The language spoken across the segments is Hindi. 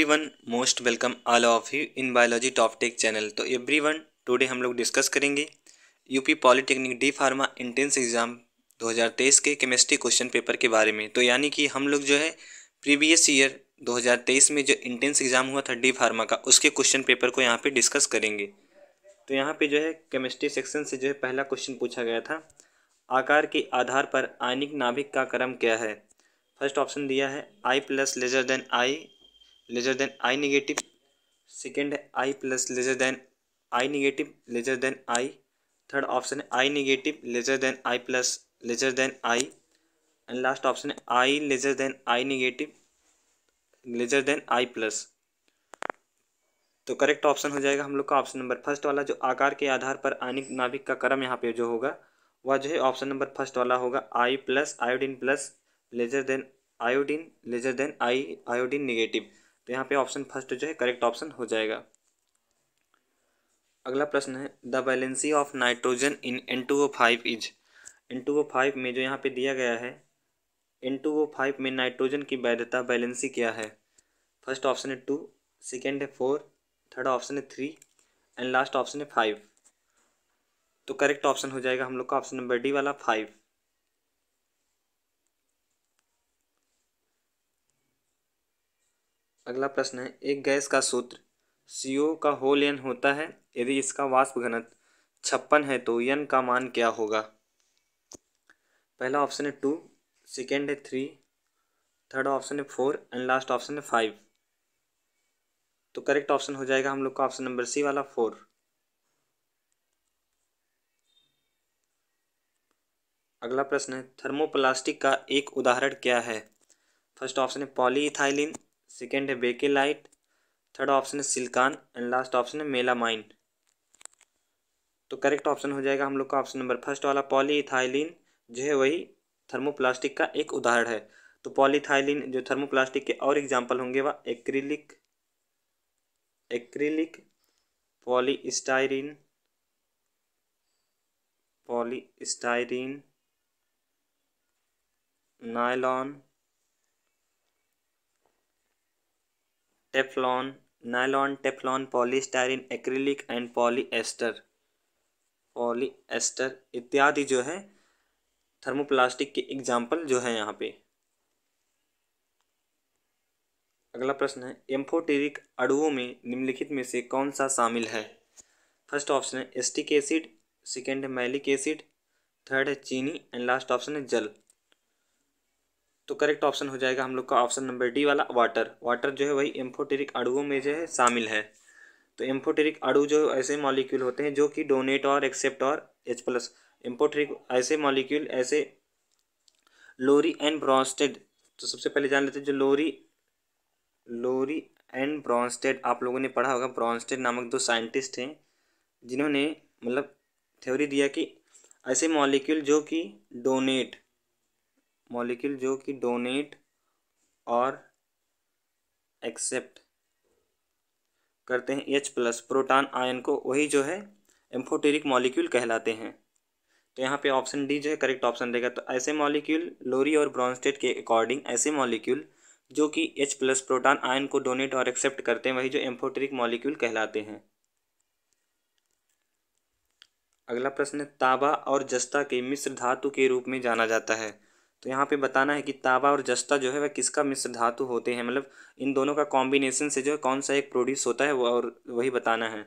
everyone most welcome all of you in biology top tech channel तो एवरीवन टुडे हम लोग डिस्कस करेंगे UP polytechnic D pharma entrance exam 2023 के केमिस्ट्री क्वेश्चन पेपर के बारे में तो यानी कि हम लोग जो है प्रीवियस ईयर 2023 में जो इंट्रेंस एग्ज़ाम हुआ था डी फार्मा का उसके क्वेश्चन पेपर को यहाँ पर पे डिस्कस करेंगे तो यहाँ पर जो है केमिस्ट्री सेक्शन से जो है पहला क्वेश्चन पूछा गया था आकार के आधार पर आयनिक नाभिक का क्रम क्या है फर्स्ट ऑप्शन दिया है I plus lesser than I lesser than I negative second है I plus lesser than I negative lesser than I third option है I negative lesser than I plus lesser than I and last option है I lesser than I negative lesser than I plus तो करेक्ट ऑप्शन हो जाएगा हम लोग का ऑप्शन नंबर फर्स्ट वाला जो आकार के आधार पर आनिक नाभिक का क्रम यहाँ पे जो होगा वह जो है ऑप्शन नंबर फर्स्ट वाला होगा I plus iodine plus lesser than iodine lesser than I iodine negative तो यहाँ पे ऑप्शन फर्स्ट जो है करेक्ट ऑप्शन हो जाएगा अगला प्रश्न है the valency of nitrogen in N two O five is N two O five में जो यहाँ पे दिया गया है एन टू ओ फाइव में नाइट्रोजन की वैधता बैलेंसी क्या है फर्स्ट ऑप्शन है टू सेकेंड है फोर थर्ड ऑप्शन है थ्री एंड लास्ट ऑप्शन है फाइव तो करेक्ट ऑप्शन हो जाएगा हम लोग का ऑप्शन नंबर डी वाला फाइव अगला प्रश्न है एक गैस का सूत्र सी ओ का होल एन होता है यदि इसका वाष्प घनत छप्पन है तो एन का मान क्या होगा पहला ऑप्शन है टू सेकेंड है थ्री थर्ड ऑप्शन है फोर एंड लास्ट ऑप्शन है फाइव तो करेक्ट ऑप्शन हो जाएगा हम लोग का ऑप्शन नंबर सी वाला फोर अगला प्रश्न है थर्मोप्लास्टिक का एक उदाहरण क्या है फर्स्ट ऑप्शन है पॉलीथाइलिन सेकेंड है बेकेलाइट थर्ड ऑप्शन है सिल्कान एंड लास्ट ऑप्शन है मेलामाइन तो करेक्ट ऑप्शन हो जाएगा हम लोग का ऑप्शन नंबर फर्स्ट वाला पॉलीथाइलिन जो है वही थर्मोप्लास्टिक का एक उदाहरण है तो पॉलीथाइलिन जो थर्मोप्लास्टिक के और एग्जाम्पल होंगे वह acrylic acrylic polystyrene polystyrene nylon Teflon nylon Teflon polystyrene acrylic and polyester polyester इत्यादि जो है थर्मोप्लास्टिक के एग्जाम्पल जो है यहाँ पे अगला प्रश्न है एम्फोटेरिक अड़ुओं में निम्नलिखित में से कौन सा शामिल है फर्स्ट ऑप्शन है एस्टिक एसिड सेकेंड है मैलिक एसिड थर्ड है चीनी एंड लास्ट ऑप्शन है जल तो करेक्ट ऑप्शन हो जाएगा हम लोग का ऑप्शन नंबर डी वाला वाटर वाटर जो है वही एम्फोटेरिक अड़ुओं में जो है शामिल है तो एम्फोटेरिक अड़ू जो ऐसे मॉलिक्यूल होते हैं जो कि डोनेट और एक्सेप्ट और एच प्लस एम्फोटेरिक ऐसे मॉलिक्यूल ऐसे लोरी एंड ब्रॉन्स्टेड तो सबसे पहले जान लेते हैं जो लोरी लोरी एंड ब्रॉन्स्टेड आप लोगों ने पढ़ा होगा ब्रॉन्स्टेड नामक दो साइंटिस्ट हैं जिन्होंने मतलब थ्योरी दिया कि ऐसे मॉलिक्यूल जो कि डोनेट मॉलिक्यूल जो कि डोनेट और एक्सेप्ट करते हैं एच प्लस प्रोटान आयन को वही जो है एम्फोटेरिक मॉलिक्यूल कहलाते हैं तो यहाँ पे ऑप्शन डी जो है करेक्ट ऑप्शन रहेगा तो ऐसे मॉलिक्यूल लोरी और ब्रॉन्स्टेड के अकॉर्डिंग ऐसे मॉलिक्यूल जो कि एच प्लस प्रोटान आयन को डोनेट और एक्सेप्ट करते हैं वही जो एम्फोटेरिक मॉलिक्यूल कहलाते हैं अगला प्रश्न है ताबा और जस्ता के मिश्र धातु के रूप में जाना जाता है तो यहाँ पे बताना है कि ताबा और जस्ता जो है वह किसका मिश्र धातु होते हैं मतलब इन दोनों का कॉम्बिनेशन से जो है कौन सा एक प्रोड्यूस होता है वो और वही बताना है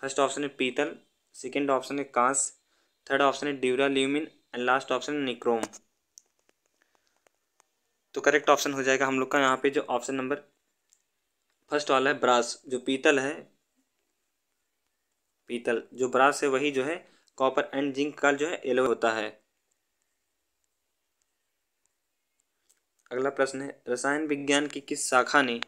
फर्स्ट ऑप्शन है पीतल सेकेंड ऑप्शन है कांस थर्ड ऑप्शन है duralumin and last option है निक्रोम तो करेक्ट ऑप्शन हो जाएगा हम लोग का यहाँ पे जो ऑप्शन नंबर फर्स्ट वाला है ब्रास जो पीतल है पीतल जो ब्रास है वही जो है कॉपर एंड जिंक का जो है येलो होता है अगला प्रश्न है रसायन विज्ञान की किस शाखा ने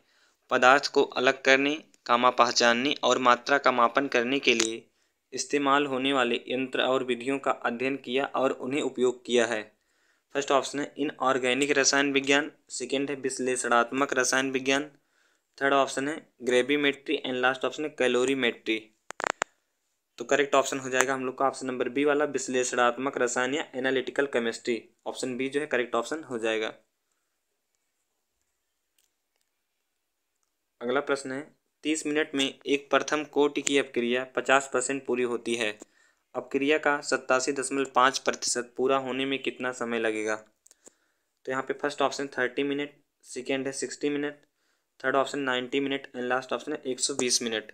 पदार्थ को अलग करने कामा पहचानने और मात्रा का मापन करने के लिए इस्तेमाल होने वाले यंत्र और विधियों का अध्ययन किया और उन्हें उपयोग किया है फर्स्ट ऑप्शन है इन ऑर्गेनिक रसायन विज्ञान सेकेंड है विश्लेषणात्मक रसायन विज्ञान थर्ड ऑप्शन है ग्रेविमेट्री एंड लास्ट ऑप्शन है कैलोरीमेट्री तो करेक्ट ऑप्शन हो जाएगा हम लोग का ऑप्शन नंबर बी वाला विश्लेषणात्मक रसायन या एनालिटिकल केमिस्ट्री ऑप्शन बी जो है करेक्ट ऑप्शन हो जाएगा अगला प्रश्न है तीस मिनट में एक प्रथम कोटि की अपक्रिया पचास परसेंट पूरी होती है अपक्रिया का सत्तासी दशमलव पाँच प्रतिशत पूरा होने में कितना समय लगेगा तो यहाँ पे first option thirty minute second है sixty minute third option ninety minute and last option है एक सौ बीस मिनट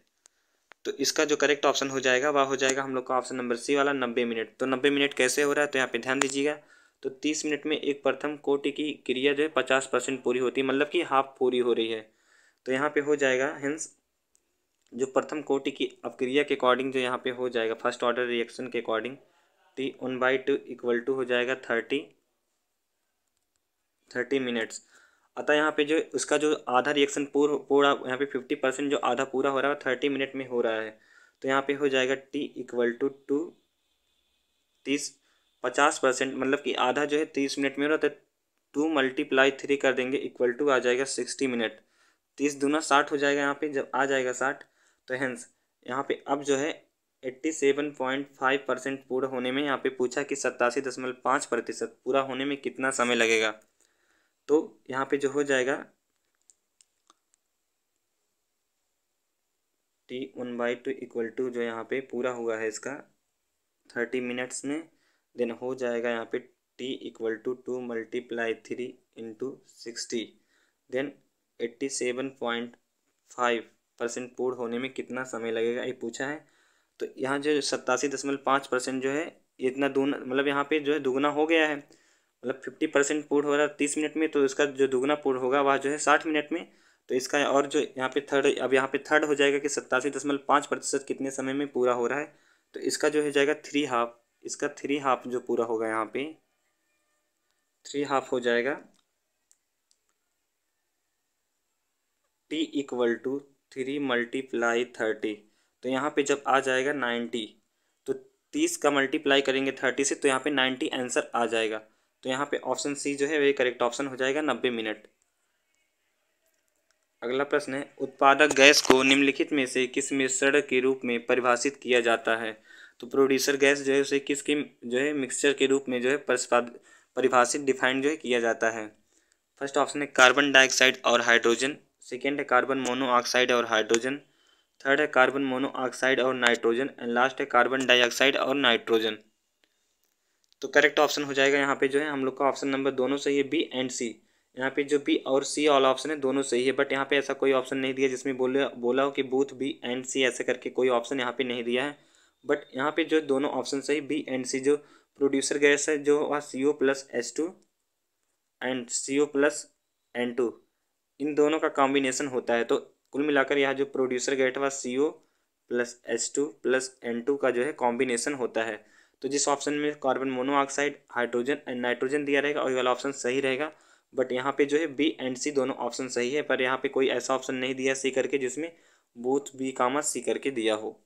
तो इसका जो करेक्ट ऑप्शन हो जाएगा वह हो जाएगा हम लोग का ऑप्शन नंबर सी वाला नब्बे मिनट तो नब्बे मिनट कैसे हो रहा है तो यहाँ पे ध्यान दीजिएगा तो तीस मिनट में एक प्रथम कोटि की क्रिया जो है पचास परसेंट पूरी होती है मतलब कि हाफ पूरी हो रही है तो यहाँ पे हो जाएगा हिंस जो प्रथम कोटि की अपक्रिया के अकॉर्डिंग जो यहाँ पे हो जाएगा फर्स्ट ऑर्डर रिएक्शन के according T one by two equal to हो जाएगा थर्टी थर्टी मिनट्स अतः यहाँ पे जो उसका जो आधा रिएक्शन पूरा पूरा यहाँ पे फिफ्टी परसेंट जो आधा पूरा हो रहा है थर्टी मिनट में हो रहा है तो यहाँ पे हो जाएगा टी इक्वल टू टू तीस पचास परसेंट मतलब कि आधा जो है तीस मिनट में हो रहा है टू मल्टीप्लाई थ्री कर देंगे इक्वल टू आ जाएगा सिक्सटी मिनट तीस दूना साठ हो जाएगा यहाँ पे जब आ जाएगा साठ तो हैंस यहाँ पे अब जो है eighty seven point five percent पूरा होने में यहाँ पे पूछा कि सत्तासी दशमलव पाँच प्रतिशत पूरा होने में कितना समय लगेगा तो यहाँ पे जो हो जाएगा T one by two equal to जो यहाँ पे पूरा हुआ है इसका थर्टी मिनट्स में देन हो जाएगा यहाँ पे T equal to two multiply three into sixty then eighty seven point five percent पूर्ण होने में कितना समय लगेगा ये पूछा है तो यहाँ जो सत्तासी दशमलव पाँच परसेंट जो है इतना दूना मतलब यहाँ पे जो है दुगना हो गया है मतलब फिफ्टी परसेंट पूर्ण हो रहा है तीस मिनट में तो इसका जो दुगना पूर्ण होगा वह जो है साठ मिनट में तो इसका और जो यहाँ पे थर्ड अब यहाँ पे थर्ड हो जाएगा कि सत्तासी दशमलव पाँच प्रतिशत कितने समय में पूरा हो रहा है तो इसका जो हो जाएगा थ्री हाफ इसका थ्री हाफ जो पूरा होगा यहाँ पे थ्री हाफ हो जाएगा T equal to three multiply thirty तो यहाँ पे जब आ जाएगा नाइन्टी तो तीस का मल्टीप्लाई करेंगे थर्टी से तो यहाँ पे नाइन्टी आंसर आ जाएगा तो यहाँ पे ऑप्शन सी जो है वही करेक्ट ऑप्शन हो जाएगा नब्बे मिनट अगला प्रश्न है उत्पादक गैस को निम्नलिखित में से किस मिश्रण के रूप में परिभाषित किया जाता है तो प्रोड्यूसर गैस जो है उसे किसके जो है मिक्सचर के रूप में जो है परिभाषित डिफाइंड जो है किया जाता है फर्स्ट ऑप्शन है कार्बन डाइऑक्साइड और हाइड्रोजन सेकेंड है कार्बन मोनोऑक्साइड और हाइड्रोजन थर्ड है कार्बन मोनोऑक्साइड और नाइट्रोजन एंड लास्ट है कार्बन डाइऑक्साइड और नाइट्रोजन तो करेक्ट ऑप्शन हो जाएगा यहाँ पे जो है हम लोग का ऑप्शन नंबर दोनों सही है बी एंड सी यहाँ पे जो बी और सी ऑल ऑप्शन है दोनों सही है बट यहाँ पे ऐसा कोई ऑप्शन नहीं दिया जिसमें बोले बोला हो कि बूथ बी एंड सी ऐसे करके कोई ऑप्शन यहाँ पे नहीं दिया है बट यहाँ पे जो दोनों ऑप्शन सही बी एंड सी जो प्रोड्यूसर गैस है जो वह C O plus S two and C O plus N two इन दोनों का कॉम्बिनेशन होता है तो कुल मिलाकर यह जो प्रोड्यूसर गैट हुआ C O plus S two plus N two का जो है कॉम्बिनेशन होता है तो जिस ऑप्शन में carbon monoxide hydrogen and nitrogen दिया रहेगा और ये वाला ऑप्शन सही रहेगा बट यहाँ पे जो है बी एंड सी दोनों ऑप्शन सही है पर यहाँ पे कोई ऐसा ऑप्शन नहीं दिया सी करके जिसमें बूथ बी कामा सी करके दिया हो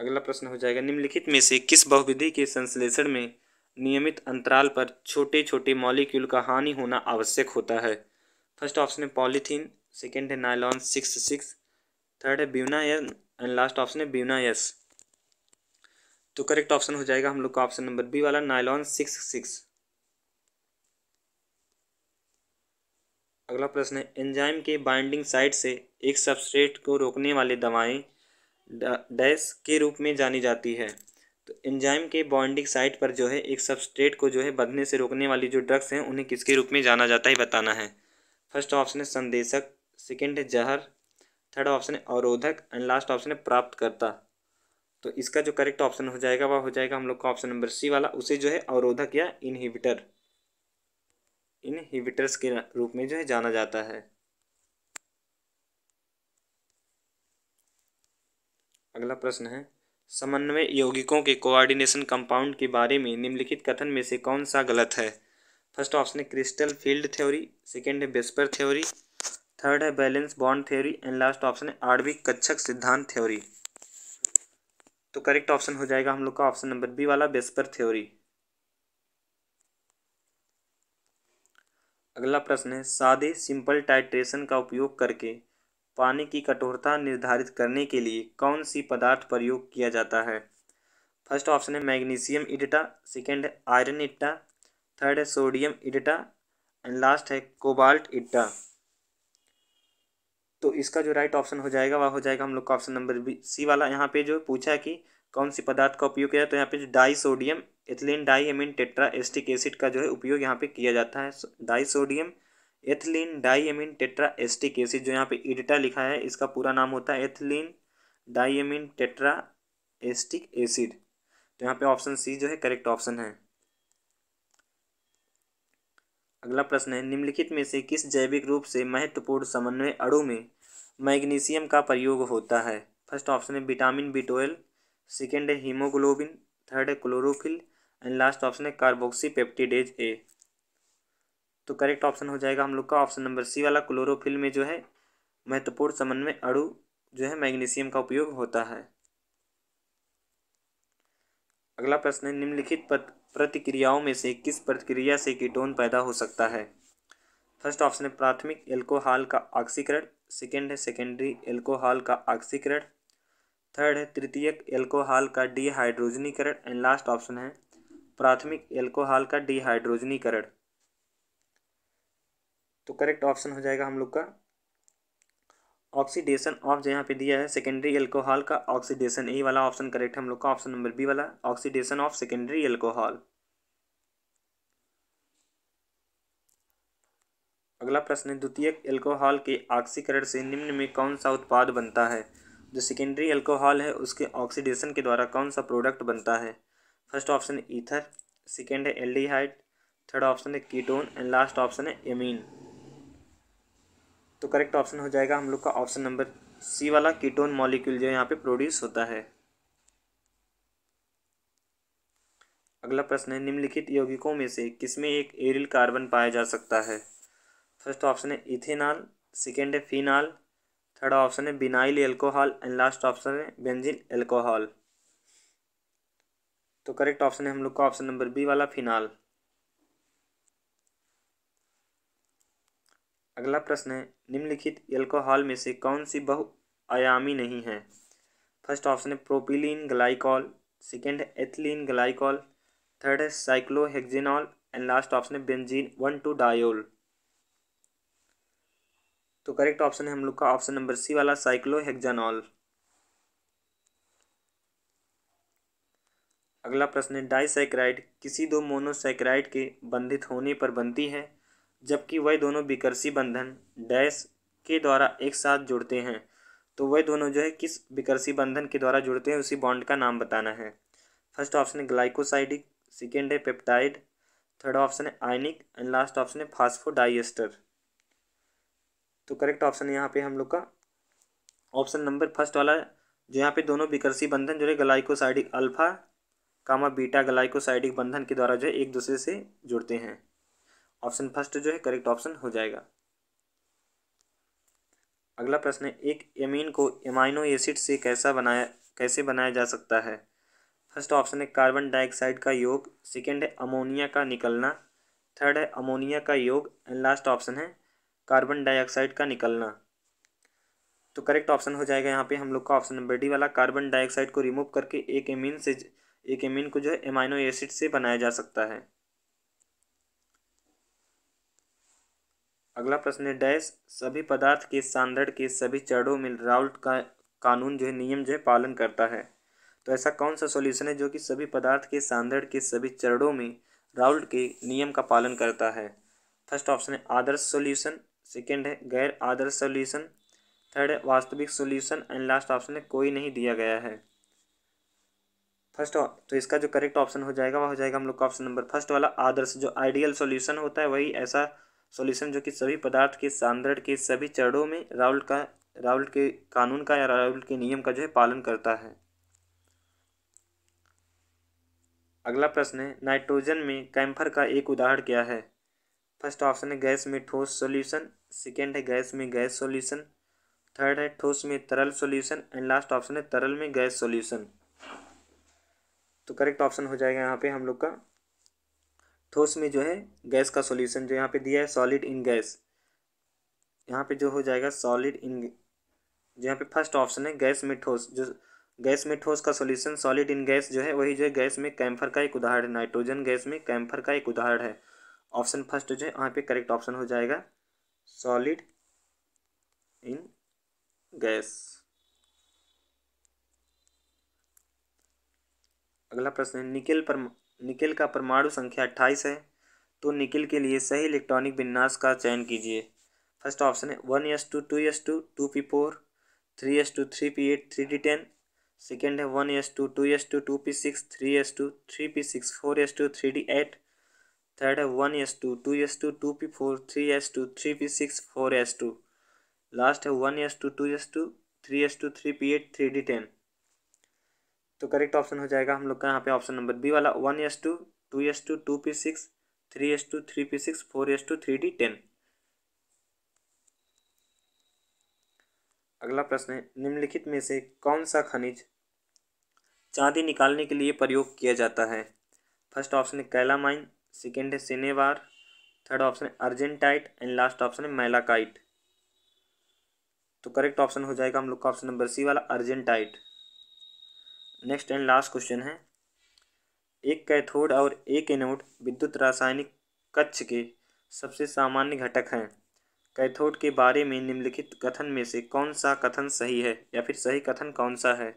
अगला प्रश्न हो जाएगा निम्नलिखित में से किस बहुविधि के संश्लेषण में नियमित अंतराल पर छोटे छोटे मॉलिक्यूल का हानि होना आवश्यक होता है फर्स्ट ऑप्शन है पॉलीथीन सेकेंड है नायलॉन सिक्स सिक्स थर्ड है ब्यूना एंड लास्ट ऑप्शन है ब्यूना तो करेक्ट ऑप्शन हो जाएगा हम लोग का ऑप्शन नंबर बी वाला नायलॉन सिक्स सिक्स अगला प्रश्न है एंजाइम के बाइंडिंग साइट से एक सबस्ट्रेट को रोकने वाली दवाएं डैश के रूप में जानी जाती है तो एंजाइम के बॉन्डिंग साइट पर जो है एक सबस्ट्रेट को जो है बंधने से रोकने वाली जो ड्रग्स हैं उन्हें किसके रूप में जाना जाता है बताना है फर्स्ट ऑप्शन है संदेशक सेकेंड है जहर थर्ड ऑप्शन है अवरोधक एंड लास्ट ऑप्शन है प्राप्तकर्ता तो इसका जो करेक्ट ऑप्शन हो जाएगा वह हो जाएगा हम लोग का ऑप्शन नंबर सी वाला उसे जो है अवरोधक या इनहिबिटर इनहिबिटर्स के रूप में जो है जाना जाता है अगला प्रश्न है समन्वय यौगिकों के कोऑर्डिनेशन कंपाउंड के बारे में निम्नलिखित कथन में से कौन सा गलत है फर्स्ट ऑप्शन है क्रिस्टल फील्ड थ्योरी सेकेंड है बेस्पर थ्योरी थर्ड है valence bond theory and last option है आणविक कच्छक सिद्धांत थ्योरी तो करेक्ट ऑप्शन हो जाएगा हम लोग का ऑप्शन नंबर बी वाला बेस्पर थ्योरी अगला प्रश्न है सादे सिंपल टाइट्रेशन का उपयोग करके पानी की कठोरता निर्धारित करने के लिए कौन सी पदार्थ प्रयोग किया जाता है फर्स्ट ऑप्शन है मैग्नीशियम इडटा सेकेंड है आयरन इडटा थर्ड है सोडियम इडटा एंड लास्ट है कोबाल्ट इडटा तो इसका जो राइट ऑप्शन हो जाएगा वह हो जाएगा हम लोग का ऑप्शन नंबर बी सी वाला यहाँ पे जो पूछा कि कौन सी पदार्थ का उपयोग किया तो यहाँ पे जो di sodium ethylene di amine tetra acetic acid का जो है उपयोग यहाँ पे किया जाता है di sodium ethylene diamine tetra acetic acid जो यहाँ पे इडटा लिखा है इसका पूरा नाम होता है ethylene diamine tetra acetic acid तो यहाँ पे ऑप्शन सी जो है करेक्ट ऑप्शन है अगला प्रश्न है निम्नलिखित में से किस जैविक रूप से महत्वपूर्ण समन्वय अड़ु में मैग्नीशियम का प्रयोग होता है फर्स्ट ऑप्शन है विटामिन बी ट्वेल्व सेकेंड है हीमोग्लोबिन थर्ड है क्लोरोफिल एंड लास्ट ऑप्शन है कार्बोक्सी पेप्टिडेज ए तो करेक्ट ऑप्शन हो जाएगा हम लोग का ऑप्शन नंबर सी वाला क्लोरोफिल में जो है महत्वपूर्ण समन में अड़ु जो है मैग्नीशियम का उपयोग होता है अगला प्रश्न है निम्नलिखित प्रतिक्रियाओं में से किस प्रतिक्रिया से कीटोन पैदा हो सकता है फर्स्ट ऑप्शन है प्राथमिक एल्कोहल का ऑक्सीकरण सेकेंड है सेकेंडरी एल्कोहल का ऑक्सीकरण थर्ड है तृतीयक एल्कोहल का डिहाइड्रोजनीकरण एंड लास्ट ऑप्शन है प्राथमिक एल्कोहल का डिहाइड्रोजनीकरण तो करेक्ट ऑप्शन हो जाएगा हम लोग का ऑक्सीडेशन ऑफ जो यहाँ पे दिया है सेकेंडरी एल्कोहल का ऑक्सीडेशन ए वाला ऑप्शन करेक्ट है हम लोग का ऑप्शन नंबर बी वाला ऑक्सीडेशन ऑफ सेकेंडरी एल्कोहल अगला प्रश्न है द्वितीय एल्कोहल के ऑक्सीकरण से निम्न में कौन सा उत्पाद बनता है जो सेकेंडरी एल्कोहल है उसके ऑक्सीडेशन के द्वारा कौन सा प्रोडक्ट बनता है फर्स्ट ऑप्शन ईथर सेकेंड है एल्डिहाइड थर्ड ऑप्शन है कीटोन एंड लास्ट ऑप्शन है एमीन तो करेक्ट ऑप्शन हो जाएगा हम लोग का ऑप्शन नंबर सी वाला कीटोन मॉलिक्यूल जो यहाँ पे प्रोड्यूस होता है अगला प्रश्न है निम्नलिखित यौगिकों में से किसमें एक एरिल कार्बन पाया जा सकता है फर्स्ट ऑप्शन है इथेनॉल सेकेंड है फिनॉल थर्ड ऑप्शन है vinyl alcohol and last option है बेंजिन एल्कोहल तो करेक्ट ऑप्शन है हम लोग का ऑप्शन नंबर बी वाला फिनॉल अगला प्रश्न है निम्नलिखित एल्कोहल में से कौन सी बहुआयामी नहीं है फर्स्ट ऑप्शन है प्रोपिलीन ग्लाइकॉल सेकेंड है एथिलीन ग्लाइकॉल थर्ड है साइक्लोहेक्जेनॉल एंड लास्ट ऑप्शन है बेंजीन वन टू डायोल तो करेक्ट ऑप्शन है हम लोग का ऑप्शन नंबर सी वाला साइक्लोहेक्जेनॉल अगला प्रश्न है डाइसाइक्राइड किसी दो मोनोसाइक्राइड के बंधित होने पर बनती है जबकि वह दोनों विकर्षी बंधन डैश के द्वारा एक साथ जुड़ते हैं तो वह दोनों जो है किस विकर्षी बंधन के द्वारा जुड़ते हैं उसी बॉन्ड का नाम बताना है फर्स्ट ऑप्शन है ग्लाइकोसाइडिक सेकेंड है पेप्टाइड थर्ड ऑप्शन है आयनिक एंड लास्ट ऑप्शन है फास्फोडाइस्टर तो करेक्ट ऑप्शन यहाँ पे हम लोग का ऑप्शन नंबर फर्स्ट वाला जो यहाँ पे दोनों विकर्षी बंधन जो है glycosidic alpha comma beta glycosidic बंधन के द्वारा जो है एक दूसरे से जुड़ते हैं ऑप्शन फर्स्ट जो है करेक्ट ऑप्शन हो जाएगा अगला प्रश्न है एक एमीन को एमाइनो एसिड से कैसा बनाया कैसे बनाया जा सकता है फर्स्ट ऑप्शन है कार्बन डाइऑक्साइड का योग सेकेंड है अमोनिया का निकलना थर्ड है अमोनिया का योग एंड लास्ट ऑप्शन है कार्बन डाइऑक्साइड का निकलना तो करेक्ट ऑप्शन हो जाएगा यहाँ पे हम लोग का ऑप्शन नंबर डी वाला कार्बन डाइऑक्साइड को रिमूव करके एक एमीन से एक एमीन को जो है एमाइनो एसिड से बनाया जा सकता है अगला प्रश्न है डैश सभी पदार्थ के सांद्रण के सभी चरणों में राउल का कानून जो है नियम जो है पालन करता है तो ऐसा कौन सा सॉल्यूशन है जो कि सभी पदार्थ के सांद्रण के सभी चरणों में राउल के नियम का पालन करता है फर्स्ट ऑप्शन है आदर्श सॉल्यूशन सेकंड है गैर आदर्श सॉल्यूशन थर्ड है वास्तविक सॉल्यूशन एंड लास्ट ऑप्शन है कोई नहीं दिया गया है फर्स्ट तो इसका जो करेक्ट ऑप्शन हो जाएगा वह हो जाएगा हम लोग का ऑप्शन नंबर फर्स्ट वाला आदर्श जो आइडियल सोल्यूशन होता है वही ऐसा सॉल्यूशन जो कि सभी पदार्थ के सांद्रण के सभी चरणों में राउल्ट का राहुल के कानून का या राउल्ट के नियम का जो है पालन करता है अगला प्रश्न है नाइट्रोजन में कैम्फर का एक उदाहरण क्या है फर्स्ट ऑप्शन है गैस में ठोस सॉल्यूशन सेकेंड है गैस में गैस सॉल्यूशन थर्ड है ठोस में तरल सॉल्यूशन एंड लास्ट ऑप्शन है तरल में गैस सॉल्यूशन तो करेक्ट ऑप्शन हो जाएगा यहाँ पे हम लोग का ठोस तो में जो है गैस का सॉल्यूशन जो यहाँ पे दिया है सॉलिड इन गैस यहाँ पे जो हो जाएगा सॉलिड इन जो यहाँ पे फर्स्ट ऑप्शन है गैस में ठोस जो गैस में ठोस का सॉल्यूशन सॉलिड इन गैस जो है वही जो है गैस में कैम्फर का एक उदाहरण है नाइट्रोजन गैस में कैम्फर का एक उदाहरण है ऑप्शन फर्स्ट जो है यहाँ पे करेक्ट ऑप्शन हो जाएगा सॉलिड इन गैस अगला प्रश्न है निकेल पर निकिल का परमाणु संख्या अट्ठाईस है तो निकिल के लिए सही इलेक्ट्रॉनिक विन्यास का चयन कीजिए फर्स्ट ऑप्शन है one S two two S two two P four three S two three P eight three D ten second है one S two two S two two P six three S two three P six four S two three D eight third है one S two two S two two P four three S two three P six four S two last है one S two two S two three S two three P eight three D ten तो करेक्ट ऑप्शन हो जाएगा हम लोग का यहाँ पे ऑप्शन नंबर बी वाला one S two two S two two P six three S two three P six four S two three D ten अगला प्रश्न है निम्नलिखित में से कौन सा खनिज चांदी निकालने के लिए प्रयोग किया जाता है फर्स्ट ऑप्शन है कैला माइन सेकेंड है सिनेवार थर्ड ऑप्शन है अर्जेंटाइट एंड लास्ट ऑप्शन है मैलाकाइट तो करेक्ट ऑप्शन हो जाएगा हम लोग का ऑप्शन नंबर सी वाला argentite next and last question है एक कैथोड और एक एनोड विद्युत रासायनिक कक्ष के सबसे सामान्य घटक हैं कैथोड के बारे में निम्नलिखित कथन में से कौन सा कथन सही है या फिर सही कथन कौन सा है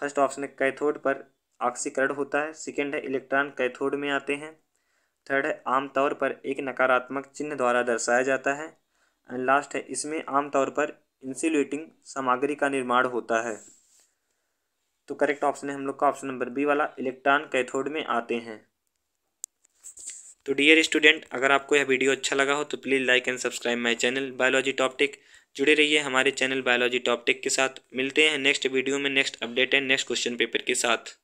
फर्स्ट ऑप्शन है कैथोड पर ऑक्सीकरण होता है सेकेंड है इलेक्ट्रॉन कैथोड में आते हैं थर्ड है आमतौर पर एक नकारात्मक चिन्ह द्वारा दर्शाया जाता है एंड लास्ट है इसमें आमतौर पर इंसुलेटिंग सामग्री का निर्माण होता है तो करेक्ट ऑप्शन है हम लोग का ऑप्शन नंबर बी वाला इलेक्ट्रॉन कैथोड में आते हैं तो डियर स्टूडेंट अगर आपको यह वीडियो अच्छा लगा हो तो please like and subscribe my channel biology टॉपटिक जुड़े रहिए हमारे चैनल बायोलॉजी टॉपटिक के साथ मिलते हैं नेक्स्ट वीडियो में next update and next question paper के साथ